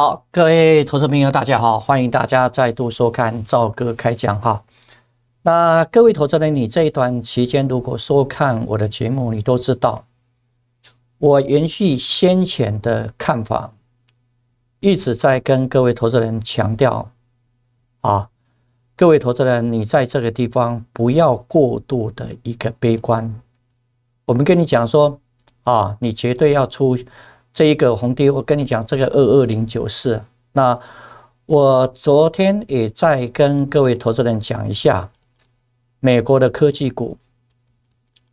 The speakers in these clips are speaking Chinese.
好，各位投资朋友，大家好，欢迎大家再度收看赵哥开讲哈。那各位投资人，你这一段期间如果收看我的节目，你都知道，我延续先前的看法，一直在跟各位投资人强调啊，各位投资人，你在这个地方不要过度的一个悲观。我们跟你讲说啊，你绝对要出。这一个红跌，我跟你讲，这个二二零九四。那我昨天也在跟各位投资人讲一下美国的科技股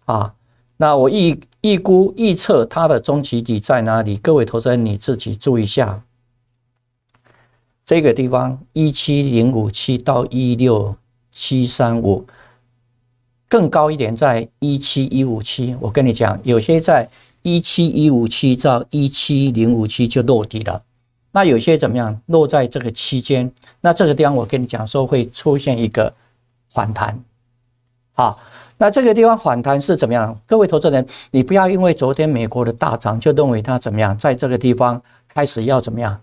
啊。那我预预估预测它的中期底在哪里？各位投资人你自己注意一下，这个地方一七零五七到一六七三五，更高一点，在一七一五七。我跟你讲，有些在。一七一五七到一七零五七就落地了。那有些怎么样？落在这个期间，那这个地方我跟你讲说会出现一个反弹，好，那这个地方反弹是怎么样？各位投资人，你不要因为昨天美国的大涨就认为它怎么样，在这个地方开始要怎么样？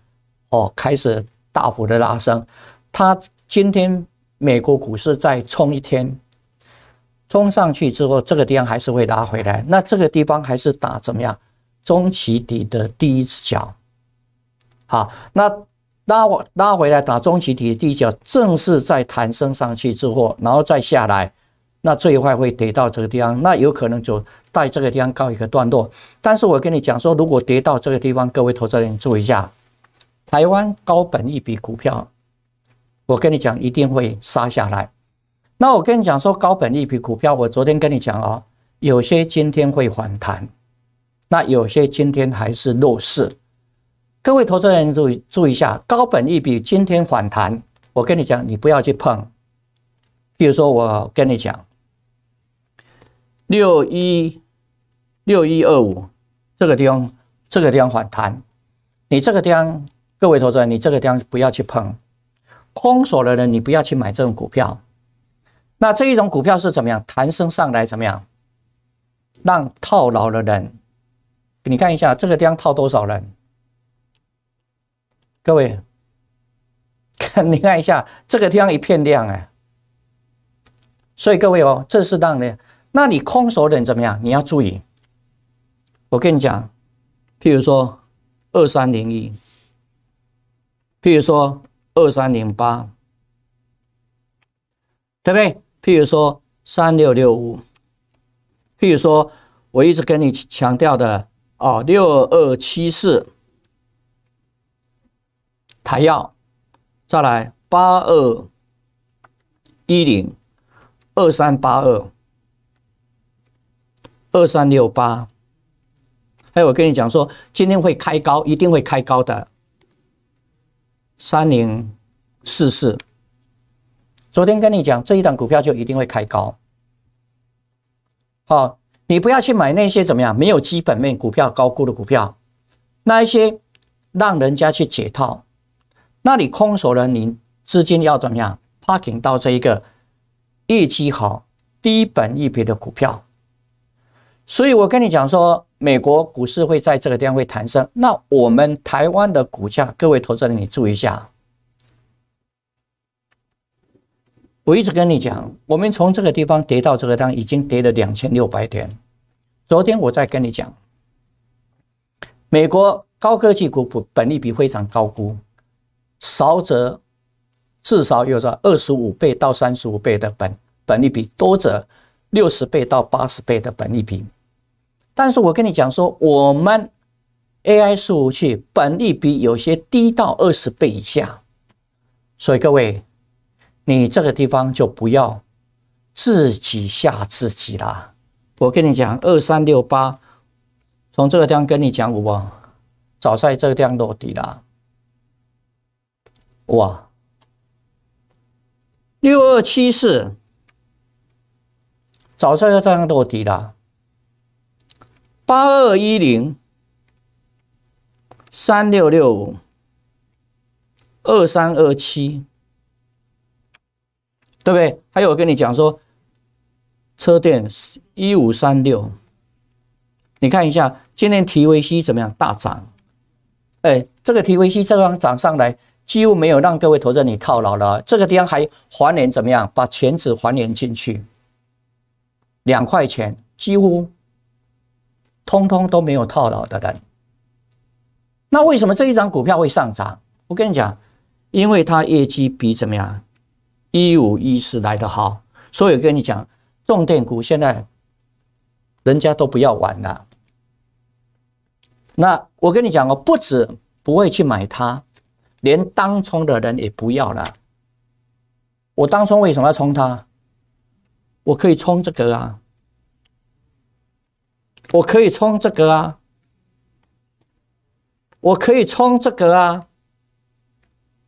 哦，开始大幅的拉升。它今天美国股市再冲一天。冲上去之后，这个地方还是会拉回来。那这个地方还是打怎么样？中期底的第一只脚。好，那拉拉回来打中期底第一脚，正是在弹升上去之后，然后再下来，那最快会跌到这个地方。那有可能就在这个地方告一个段落。但是我跟你讲说，如果跌到这个地方，各位投资人注意一下，台湾高本一笔股票，我跟你讲一定会杀下来。那我跟你讲说，高本一比股票，我昨天跟你讲啊，有些今天会反弹，那有些今天还是弱势。各位投资人注意注意一下，高本一比今天反弹，我跟你讲，你不要去碰。比如说，我跟你讲，六一六一二五这个地方，这个地方反弹，你这个地方，各位投资人，你这个地方不要去碰。空手的人，你不要去买这种股票。那这一种股票是怎么样？弹升上来怎么样？让套牢的人，你看一下这个地方套多少人？各位，看 你看一下这个地方一片亮哎，所以各位哦，这是当的。那你空手的人怎么样？你要注意。我跟你讲，譬如说二三零一，譬如说二三零八，对不对？譬如说三六六五，譬如说我一直跟你强调的哦，六二七四，台药，再来八二一零，二三八二，二三六八，哎，我跟你讲说，今天会开高，一定会开高的，三零四四。昨天跟你讲，这一档股票就一定会开高。好，你不要去买那些怎么样没有基本面、股票高估的股票，那一些让人家去解套。那你空手了，你资金要怎么样 parking 到这一个业绩好、低本一比的股票？所以，我跟你讲说，美国股市会在这个地方会弹升。那我们台湾的股价，各位投资人，你注意一下。我一直跟你讲，我们从这个地方跌到这个地方，已经跌了两千六百点。昨天我再跟你讲，美国高科技股本利比非常高估，少则至少有着二十五倍到三十五倍的本本利比，多则六十倍到八十倍的本利比。但是我跟你讲说，我们 AI 服务器本利比有些低到二十倍以下，所以各位。你这个地方就不要自己吓自己啦！我跟你讲，二三六八，从这个地方跟你讲，我早在这个地方落地啦！哇，六二七四，早在个这样落地啦！八二一零，三六六五，二三二七。对不对？还有我跟你讲说，车电一五三六，你看一下，今天 TVC 怎么样？大涨，哎，这个 TVC 这方涨上来，几乎没有让各位投资者你套牢了。这个地方还还连怎么样？把钱子还连进去，两块钱几乎通通都没有套牢的人。那为什么这一张股票会上涨？我跟你讲，因为它业绩比怎么样？一五一十来的好，所以我跟你讲，重点股现在人家都不要玩了。那我跟你讲哦，不止不会去买它，连当冲的人也不要了。我当初为什么要冲它？我可以冲这个啊，我可以冲这个啊，我可以冲这个啊。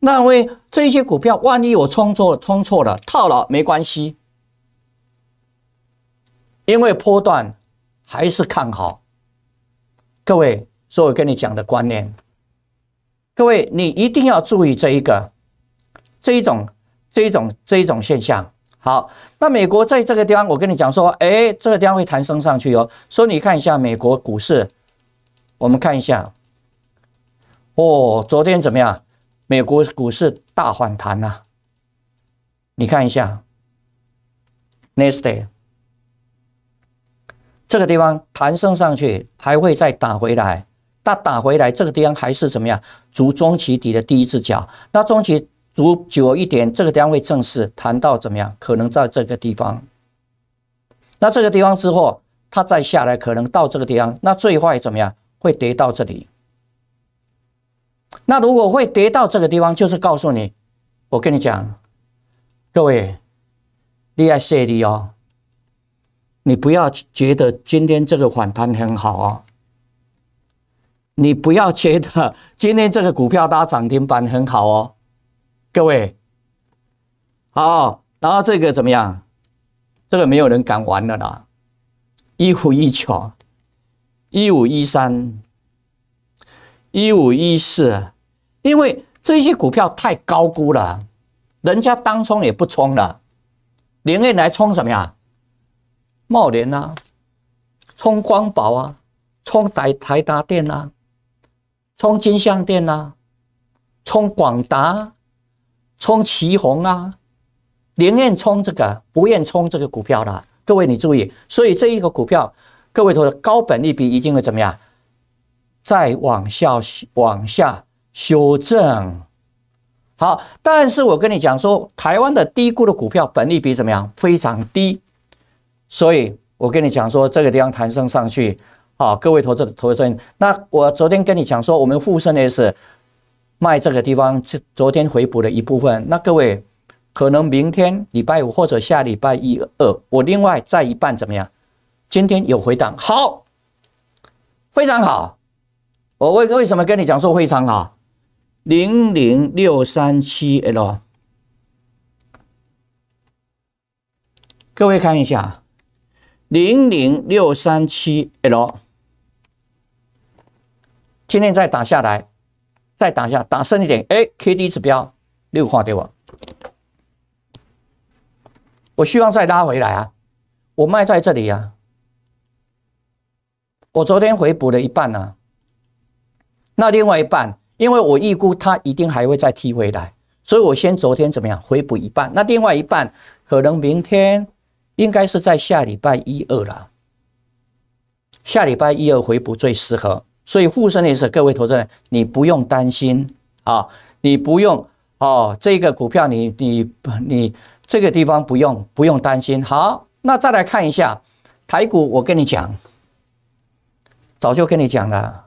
那为这些股票，万一我冲错、冲错了、套牢没关系，因为波段还是看好。各位，所以我跟你讲的观念，各位，你一定要注意这一个、这一种、这一种、这一种现象。好，那美国在这个地方，我跟你讲说，哎，这个地方会弹升上去哦。所以你看一下美国股市，我们看一下，哦，昨天怎么样？美国股市大反弹呐！你看一下，Next day 这个地方弹升上去，还会再打回来。那打回来这个地方还是怎么样？足中期底的第一只脚。那中期足久一点，这个地方会正式弹到怎么样？可能在这个地方。那这个地方之后，它再下来可能到这个地方。那最坏怎么样？会跌到这里。那如果会跌到这个地方，就是告诉你，我跟你讲，各位，你要事你哦，你不要觉得今天这个反弹很好哦，你不要觉得 今天这个股票打涨停板很好哦，各位，好，然后这个怎么样？这个没有人敢玩了啦，一五一九、一五一三、一五一四。因为这些股票太高估了，人家当冲也不冲了，宁愿来冲什么呀？茂联啊，冲光宝啊，冲台台达电啊，冲金相电啊，冲广达，冲旗宏啊，宁愿冲这个，不愿冲这个股票了。各位你注意，所以这一个股票，各位投资高本利比一定会怎么样？再往下，往下。修正好，但是我跟你讲说，台湾的低估的股票本利比怎么样？非常低，所以我跟你讲说，这个地方弹升上去，好，各位投资投资人，那我昨天跟你讲说，我们富盛的是卖这个地方是昨天回补的一部分，那各位可能明天礼拜五或者下礼拜一二，我另外再一半怎么样？今天有回档，好，非常好，我为为什么跟你讲说非常好？零零六三七 L，各位看一下，零零六三七 L，今天再打下来，再打下，打深一点。哎，KD 指标六号给我，我希望再拉回来啊！我卖在这里呀，我昨天回补了一半啊，那另外一半。因为我预估它一定还会再踢回来，所以我先昨天怎么样回补一半，那另外一半可能明天应该是在下礼拜一二了，下礼拜一二回补最适合，所以沪深也是各位投资人，你不用担心啊，你不用哦，这个股票你你你这个地方不用不用担心。好，那再来看一下台股，我跟你讲，早就跟你讲了。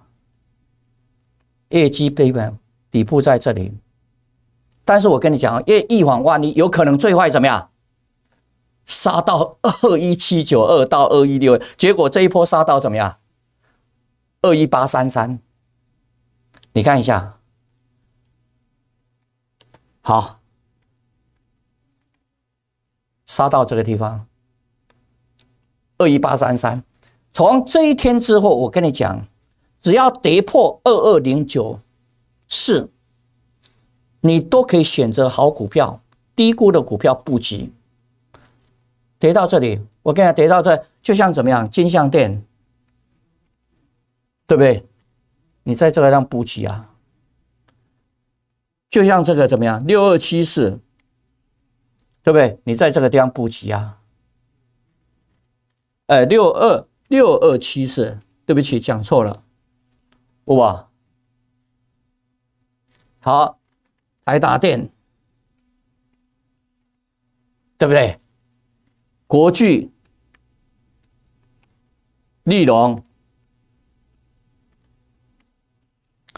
业绩悲观，底部在这里。但是我跟你讲，因为一往万你有可能最坏怎么样？杀到二一七九二到二一六，结果这一波杀到怎么样？二一八三三，你看一下，好，杀到这个地方，二一八三三。从这一天之后，我跟你讲。只要跌破二二零九四，你都可以选择好股票、低估的股票布局。跌到这里，我刚才跌到这，就像怎么样？金像店，对不对？你在这个地方布局啊？就像这个怎么样？六二七四，对不对？你在这个地方布局啊？哎，六二六二七四，对不起，讲错了。不吧，好，台达电，对不对？国巨、立荣，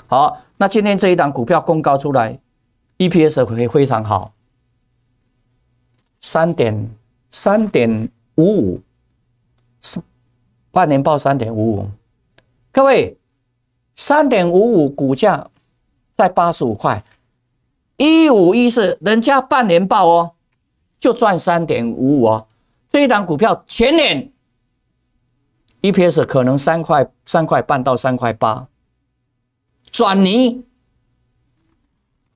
好。那今天这一档股票公告出来，EPS 会非常好，三点三点五五，半年报三点五五，各位。三点五五股价在八十五块，一五一四，人家半年报哦，就赚三点五五哦。这一档股票前年 EPS 可能三块三块半到三块八，转年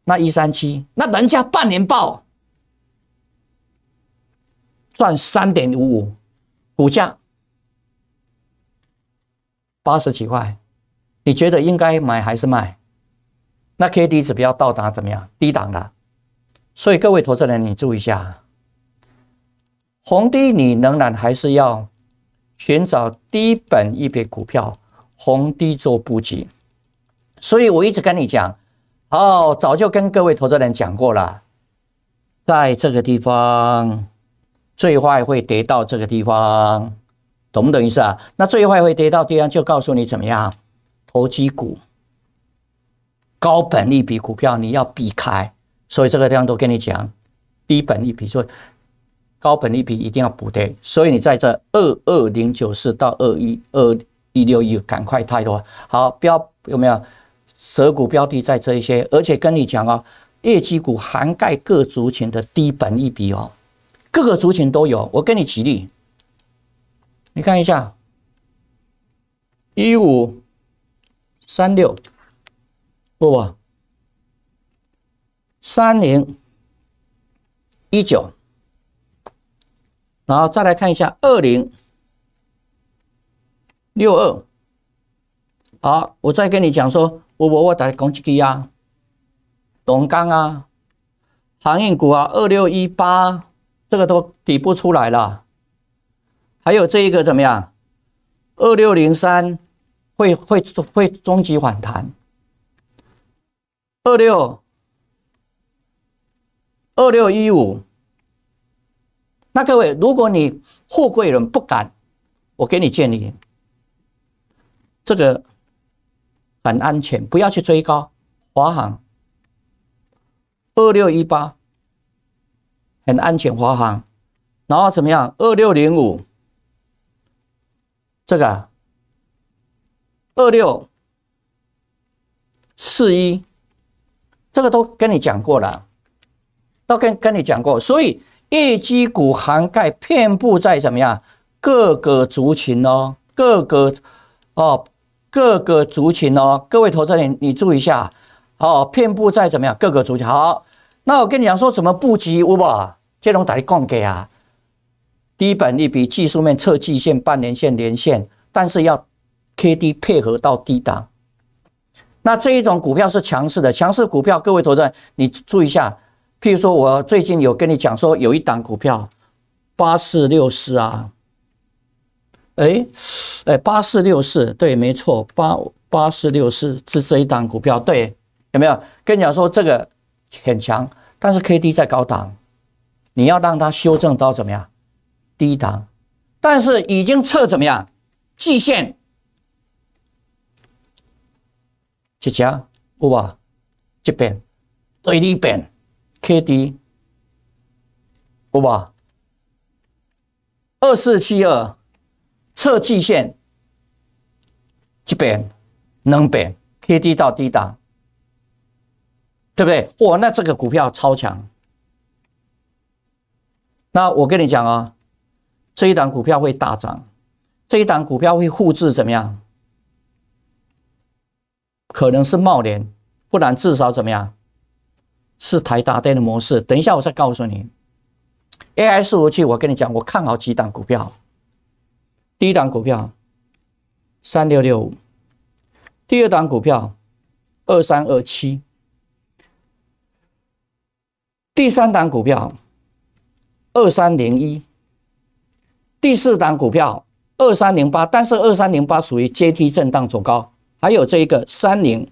那一三七，那人家半年报赚三点五五，股价八十几块。你觉得应该买还是卖？那 K D 指标到达怎么样？低档的，所以各位投资人，你注意一下，红低你仍然还是要寻找低本一笔股票，红低做布局。所以我一直跟你讲，哦，早就跟各位投资人讲过了，在这个地方最坏会跌到这个地方，懂不懂意思啊？那最坏会跌到地方，就告诉你怎么样。投机股高本利比股票你要避开，所以这个地方都跟你讲低本利比，所以高本利比一定要补跌，所以你在这二二零九四到二一二一六一赶快太多好标有没有蛇股标的在这一些，而且跟你讲哦，业绩股涵盖各族群的低本一比哦，各个族群都有。我跟你举例，你看一下一五。三六，不不，三零一九，然后再来看一下二零六二。好，我再跟你讲说，我我我打攻击机啊，龙钢啊，航运股啊，二六一八这个都底部出来了，还有这一个怎么样？二六零三。会会会终极反弹，二六二六一五。那各位，如果你富贵人不敢，我给你建议，这个很安全，不要去追高。华航二六一八很安全，华航，然后怎么样？二六零五这个。二六四一，这个都跟你讲过了，都跟跟你讲过，所以业绩股涵盖遍布在怎么样各个族群哦，各个哦各个族群哦，各位投资人你注意一下哦，遍布在怎么样各个族群。好，那我跟你讲说怎么布局好不这种打的供给啊，低本利比技术面测均线、半年线、年线，但是要。K D 配合到低档，那这一种股票是强势的强势股票。各位投资人，你注意一下，譬如说我最近有跟你讲说，有一档股票八四六四啊，哎哎八四六四，对，没错，八八四六四是这一档股票，对，有没有跟你讲说这个很强，但是 K D 在高档，你要让它修正到怎么样低档，但是已经测怎么样季线。一啥？有吧？这边对立边 KD，有吧？二四七二测季线这边能边 KD 到低档，对不对？哇，那这个股票超强。那我跟你讲啊，这一档股票会大涨，这一档股票会复制怎么样？可能是茂联，不然至少怎么样？是台达电的模式。等一下，我再告诉你。A.I. 服务器，我跟你讲，我看好几档股票。第一档股票三六六五，第二档股票二三二七，第三档股票二三零一，第四档股票二三零八。但是二三零八属于阶梯震荡走高。还有这一个三零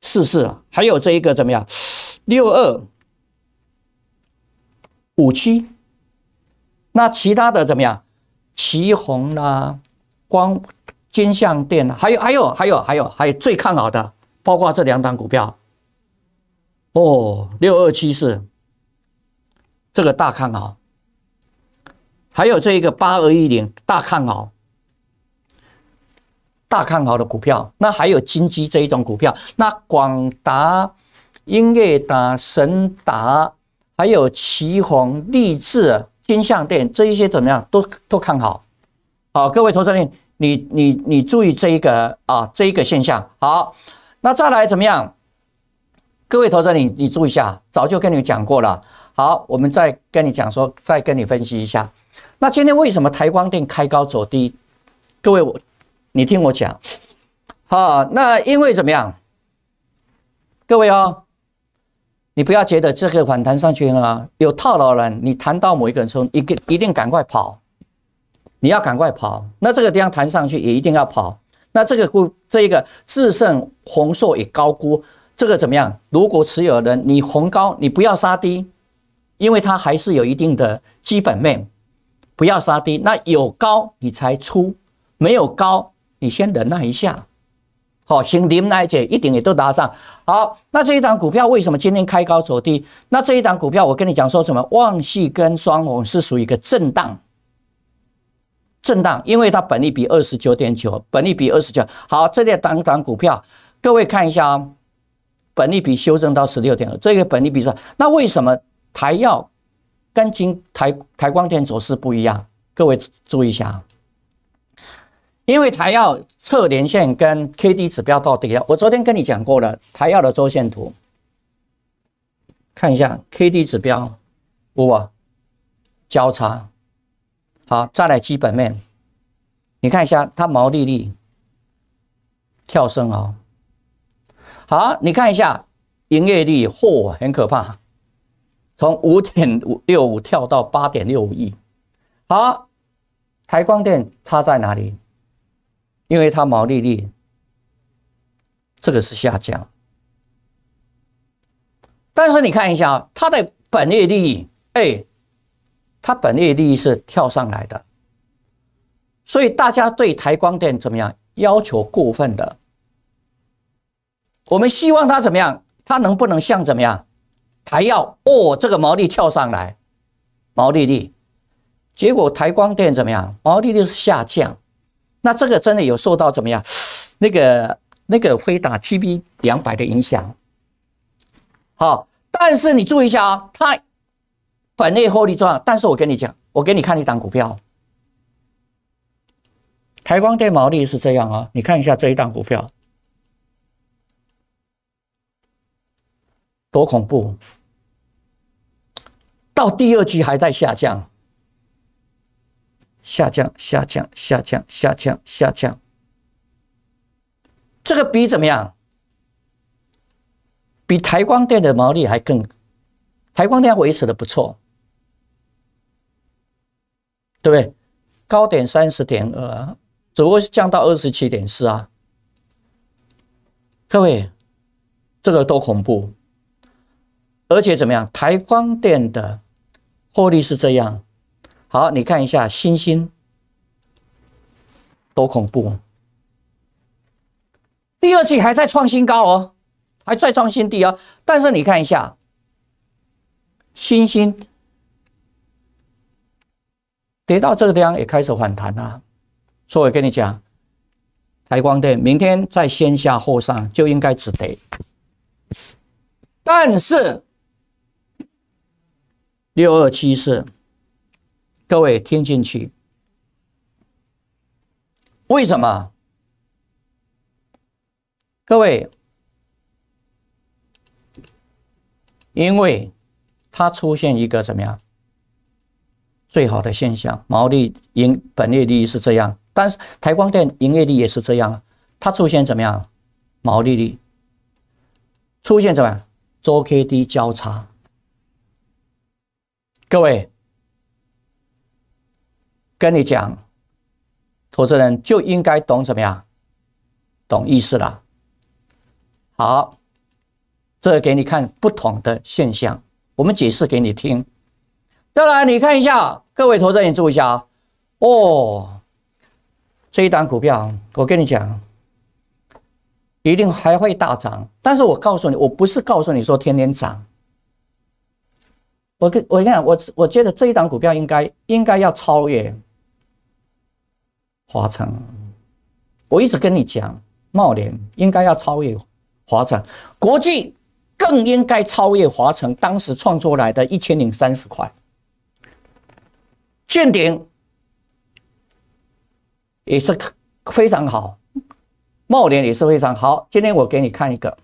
四四还有这一个怎么样六二五七？那其他的怎么样？旗宏啦、光金象电，还有还有还有还有还有最看好的，包括这两档股票哦，六二七四这个大看好，还有这一个八二一零大看好。大看好的股票，那还有金基这一种股票，那广达、音乐达、神达，还有旗宏、立志、金象电这一些怎么样？都都看好。好，各位投资人，你你你注意这一个啊，这一个现象。好，那再来怎么样？各位投资人，你你注意一下，早就跟你讲过了。好，我们再跟你讲说，再跟你分析一下。那今天为什么台光电开高走低？各位我。你听我讲，好，那因为怎么样？各位哦，你不要觉得这个反弹上去啊有套牢人，你弹到某一个人候，一个一定赶快跑，你要赶快跑。那这个地方弹上去也一定要跑。那这个这一个制胜红硕也高估，这个怎么样？如果持有的人，你红高，你不要杀低，因为它还是有一定的基本面，不要杀低。那有高你才出，没有高。你先忍耐一下，好，请林来姐一点也都搭上。好，那这一档股票为什么今天开高走低？那这一档股票，我跟你讲说，什么旺系跟双红是属于一个震荡，震荡，因为它本利比二十九点九，本利比二十九。好，这列档档股票，各位看一下啊，本利比修正到十六点二，这个本利比上，那为什么台药跟今台台光电走势不一样？各位注意一下。因为台药测连线跟 K D 指标到底了。我昨天跟你讲过了，台药的周线图，看一下 K D 指标哇，交叉，好再来基本面，你看一下它毛利率跳升哦。好，你看一下营业率，嚯，很可怕，从五点五六五跳到八点六五亿。好，台光电差在哪里？因为它毛利率这个是下降，但是你看一下它的本业利益，哎，它本业利益是跳上来的，所以大家对台光电怎么样要求过分的？我们希望它怎么样？它能不能像怎么样？还要哦，这个毛利跳上来，毛利率，结果台光电怎么样？毛利率是下降。那这个真的有受到怎么样？那个那个辉达 GB 两百的影响。好，但是你注意一下啊，它反内获利重要。但是我跟你讲，我给你看一档股票，台光电毛利是这样啊，你看一下这一档股票多恐怖，到第二季还在下降。下降，下降，下降，下降，下降。这个比怎么样？比台光电的毛利还更？台光电维持的不错，对不对？高点三十点二啊，只不过是降到二十七点四啊。各位，这个多恐怖！而且怎么样？台光电的获利是这样。好，你看一下星星，多恐怖！第二季还在创新高哦，还在创新低哦。但是你看一下，星星跌到这个地方也开始反弹啦。所以我跟你讲，台光电明天在先下后上就应该止跌，但是六二七四。各位听进去，为什么？各位，因为它出现一个怎么样？最好的现象，毛利盈本业率是这样，但是台光电营业率也是这样啊。它出现怎么样？毛利率出现怎么样？周 k d 交叉，各位。跟你讲，投资人就应该懂怎么样，懂意思了。好，这给你看不同的现象，我们解释给你听。再来，你看一下，各位投资人注意一下啊！哦，这一档股票，我跟你讲，一定还会大涨。但是我告诉你，我不是告诉你说天天涨。我跟我跟你讲，我我觉得这一档股票应该应该要超越华晨。我一直跟你讲，茂联应该要超越华晨，国际更应该超越华晨。当时创作来的一千零三十块，见顶也是非常好，茂联也是非常好。今天我给你看一个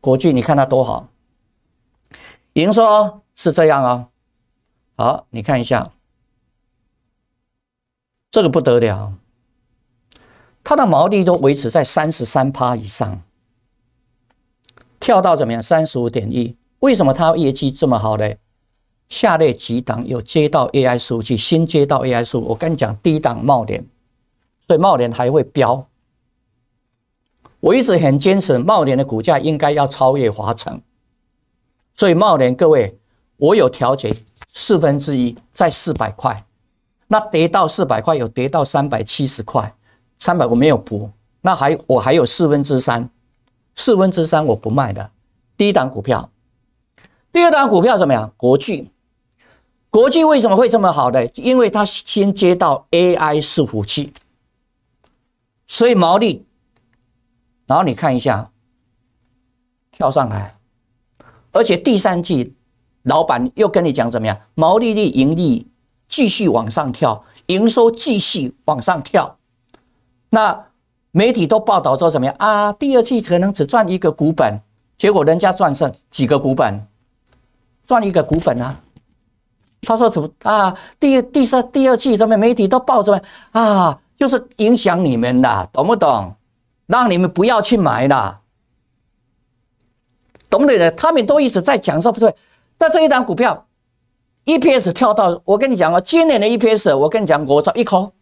国际，你看它多好，有人说。是这样啊，好，你看一下，这个不得了，它的毛利都维持在三十三趴以上，跳到怎么样？三十五点一，为什么它业绩这么好嘞？下列几档有接到 AI 数据，新接到 AI 数，我跟你讲，低档茂联，所以茂联还会飙。我一直很坚持，茂联的股价应该要超越华晨，所以茂联各位。我有调节四分之一在四百块，那跌到四百块，有跌到三百七十块，三百我没有补。那还我还有四分之三，四分之三我不卖的。第一档股票，第二档股票怎么样？国巨，国巨为什么会这么好？的，因为它先接到 AI 伺服器，所以毛利。然后你看一下，跳上来，而且第三季。老板又跟你讲怎么样？毛利率、盈利继续往上跳，营收继续往上跳。那媒体都报道说怎么样啊？第二季可能只赚一个股本，结果人家赚上几个股本，赚一个股本啊？他说怎么啊？第第三第二季怎么媒体都报什么啊？就是影响你们的，懂不懂？让你们不要去买了，懂不懂他们都一直在讲说不对。那这一档股票，EPS 跳到，我跟你讲啊，今年的 EPS，我跟你讲，我砸一口，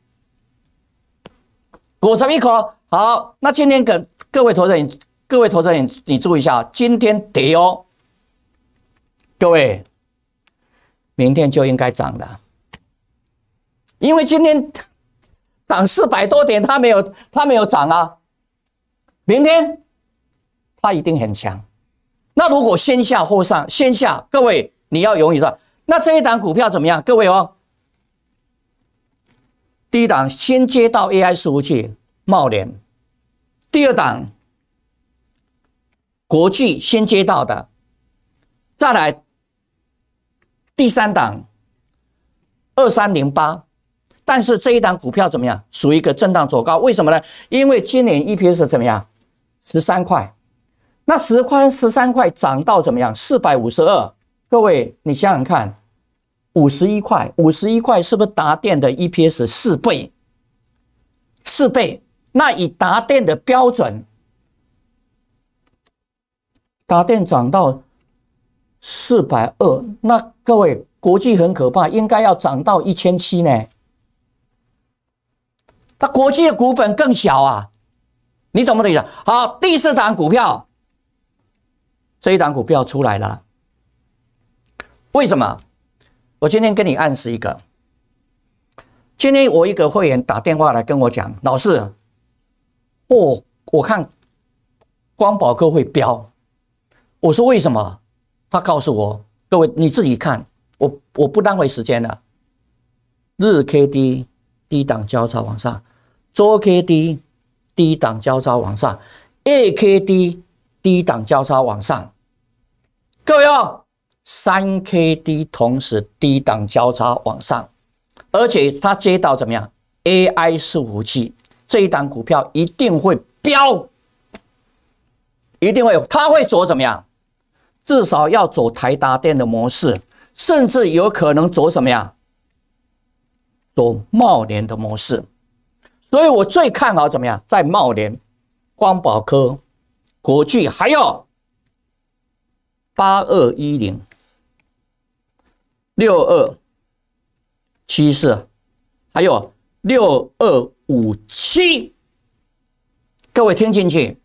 我砸一口。好，那今天跟各位投资人，各位投资人，你你注意一下，今天跌哦，各位，明天就应该涨了，因为今天涨四百多点，它没有，它没有涨啊，明天它一定很强。那如果先下后上，先下各位，你要留意的。那这一档股票怎么样？各位哦，第一档先接到 AI 服务器，茂联；第二档国际先接到的，再来第三档二三零八。但是这一档股票怎么样？属于一个震荡走高，为什么呢？因为今年 EPS 怎么样？十三块。那十块十三块涨到怎么样？四百五十二，各位，你想想看，五十一块，五十一块是不是达电的 E P S 四倍？四倍。那以达电的标准，达电涨到四百二，那各位，国际很可怕，应该要涨到一千七呢。那国际的股本更小啊，你懂不懂意思？好，第四档股票。这一档股票出来了，为什么？我今天跟你暗示一个。今天我一个会员打电话来跟我讲，老师，哦，我看光宝哥会飙。我说为什么？他告诉我，各位你自己看，我我不耽费时间了。日 K D 低档交叉往上，周 K D 低档交叉往上，a K D。低档交叉往上，各位哦，三 K D 同时低档交叉往上，而且它接到怎么样？AI 服务器这一档股票一定会飙，一定会，有，它会走怎么样？至少要走台达电的模式，甚至有可能走什么呀？走茂联的模式，所以我最看好怎么样？在茂联、光宝科。国巨还有八二一零六二七四，还有六二五七，各位听进去。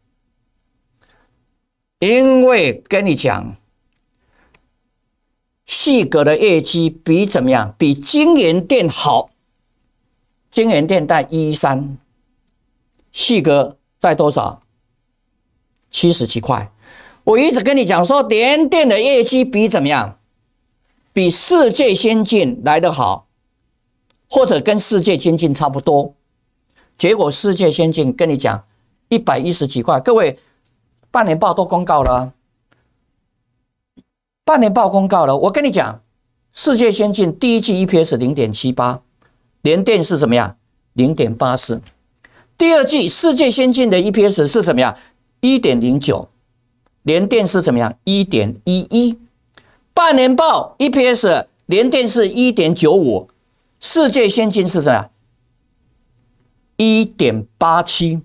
因为跟你讲，细格的业绩比怎么样？比金源店好。金源店在一三，细格在多少？七十七块，我一直跟你讲说，联电的业绩比怎么样？比世界先进来得好，或者跟世界先进差不多。结果世界先进跟你讲一百一十几块，各位半年报都公告了，半年报公告了。我跟你讲，世界先进第一季 EPS 零点七八，联电是怎么样？零点八四。第二季世界先进的 EPS 是怎么样？一点零九，联电是怎么样？一点一一，半年报 EPS 联电是一点九五，世界先进是怎样？一点八七，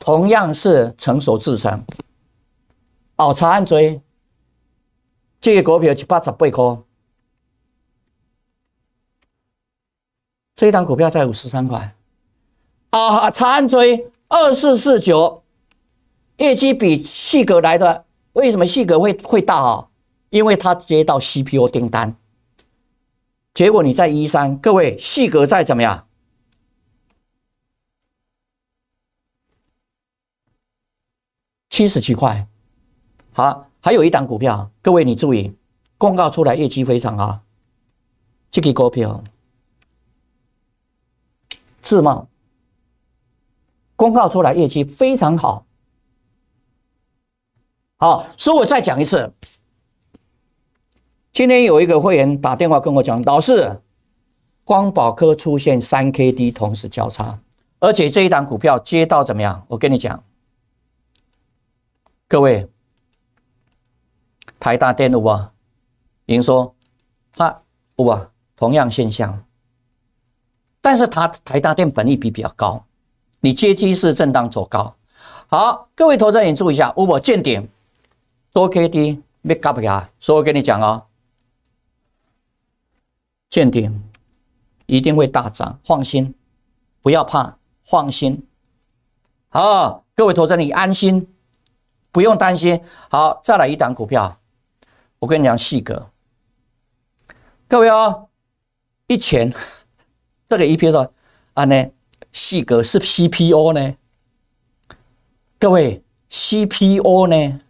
同样是成熟资产。哦，查案追，这个股票七八十八块，这一档股票在五十三块。啊，查案追二四四九。业绩比细格来的，为什么细格会会大啊？因为他接到 c p u 订单，结果你在一三，各位细格在怎么样？七十七块，好，还有一档股票，各位你注意，公告出来业绩非常好，这个股票，智茂，公告出来业绩非常好。好，所以我再讲一次。今天有一个会员打电话跟我讲，老师，光宝科出现三 K D 同时交叉，而且这一档股票接到怎么样？我跟你讲，各位，台大电路啊，您说他哇，同样现象，但是他台大电本利比比较高，你阶梯式震荡走高。好，各位投资人注意一下我 P 见顶。多 K D 没搞起来，所以我跟你讲哦，见顶一定会大涨，放心，不要怕，放心好，各位投资者，你安心，不用担心。好，再来一档股票，我跟你讲细格，各位哦，以前 这个一篇说啊呢，细格是 C P O 呢，各位 C P O 呢？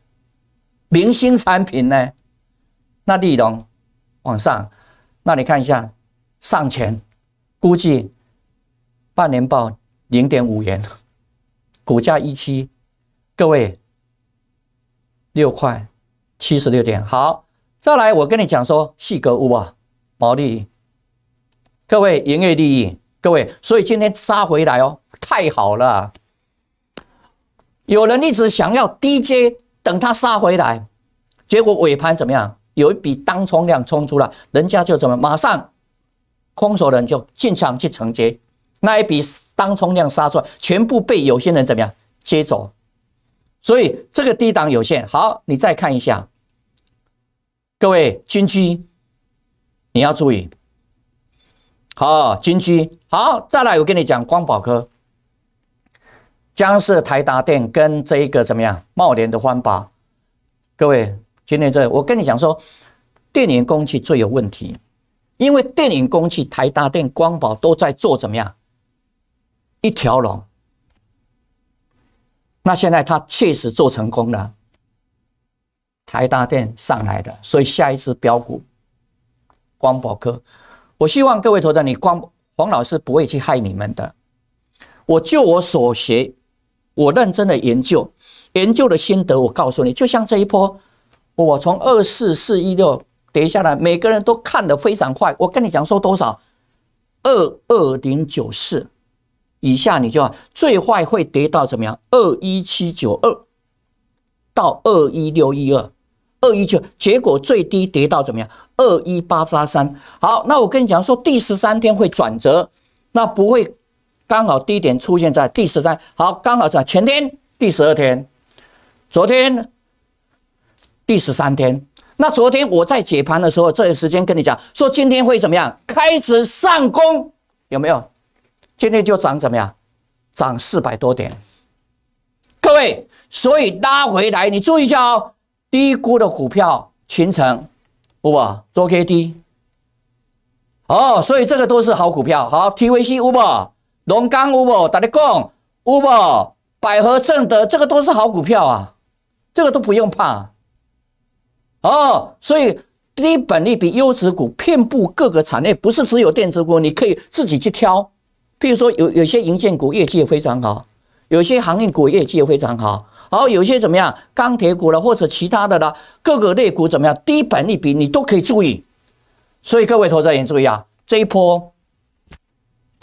明星产品呢？那利荣往上，那你看一下，上前估计半年报零点五元，股价一七，各位六块七十六点。好，再来我跟你讲说细格屋啊，毛利，各位营业利益，各位，所以今天杀回来哦，太好了，有人一直想要 DJ。等他杀回来，结果尾盘怎么样？有一笔当冲量冲出来，人家就怎么马上空手人就进场去承接那一笔当冲量杀出来，全部被有些人怎么样接走？所以这个低档有限。好，你再看一下，各位军区，你要注意。好，军区，好，再来我跟你讲光宝科。将是台达电跟这一个怎么样茂联的翻版？各位，今天这我跟你讲说，电影工具最有问题，因为电影工具台达电、光宝都在做怎么样一条龙。那现在他确实做成功了，台大电上来的，所以下一次标股光宝科，我希望各位投资你光黄老师不会去害你们的。我就我所学。我认真的研究，研究的心得，我告诉你，就像这一波，我从二四四一六跌下来，每个人都看得非常快。我跟你讲说多少，二二零九四以下，你就最坏会跌到怎么样，二一七九二到二一六一二，二一九，结果最低跌到怎么样，二一八八三。好，那我跟你讲说，第十三天会转折，那不会。刚好低点出现在第十三，好，刚好在前天第十二天，昨天第十三天。那昨天我在解盘的时候，这个时间跟你讲说今天会怎么样？开始上攻有没有？今天就涨怎么样？涨四百多点。各位，所以拉回来你注意一下哦，低估的股票形成，不 o 周 K D，哦，所以这个都是好股票，好 T V C，不吧？龙钢钨宝，大家讲钨宝、百合、正德，这个都是好股票啊，这个都不用怕哦。所以低本利比优质股，遍布各个产业，不是只有电子股，你可以自己去挑。譬如说，有有些银建股业绩非常好，有些行运股业绩也非常好，然后有些怎么样，钢铁股了或者其他的啦，各个类股怎么样，低本利比你都可以注意。所以各位投资人注意啊，这一波。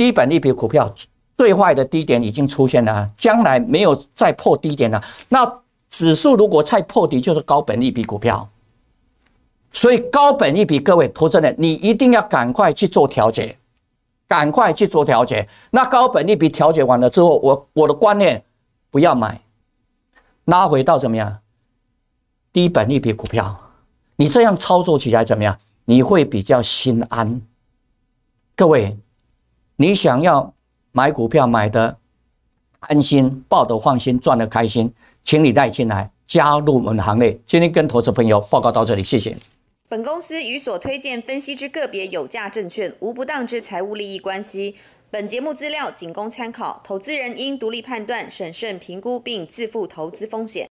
低本利比股票最坏的低点已经出现了，将来没有再破低点了。那指数如果再破底，就是高本利比股票。所以高本利比，各位投资人，你一定要赶快去做调节，赶快去做调节。那高本利比调节完了之后，我我的观念不要买，拉回到怎么样？低本利比股票，你这样操作起来怎么样？你会比较心安，各位。你想要买股票买的安心，抱得放心，赚得开心，请你带进来，加入我们行列。今天跟投资朋友报告到这里，谢谢。本公司与所推荐分析之个别有价证券无不当之财务利益关系。本节目资料仅供参考，投资人应独立判断、审慎评估并自负投资风险。